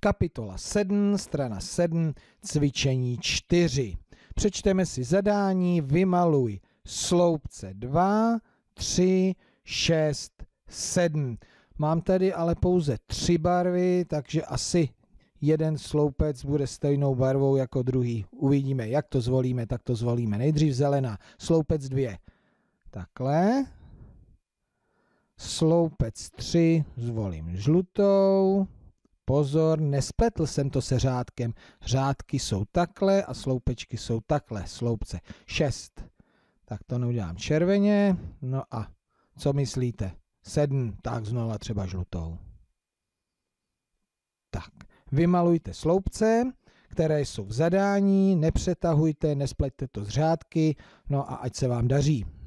Kapitola 7, strana 7, cvičení 4. Přečteme si zadání, vymaluj sloupce 2, 3, 6, 7. Mám tady ale pouze tři barvy, takže asi jeden sloupec bude stejnou barvou jako druhý. Uvidíme, jak to zvolíme, tak to zvolíme. Nejdřív zelená, sloupec 2. Takhle. Sloupec 3 zvolím žlutou Pozor, nespletl jsem to se řádkem. Řádky jsou takhle a sloupečky jsou takhle, sloupce. 6. Tak to neudělám červeně. No a co myslíte? 7. Tak znova třeba žlutou. Tak, vymalujte sloupce, které jsou v zadání, nepřetahujte, nespleťte to z řádky, no a ať se vám daří.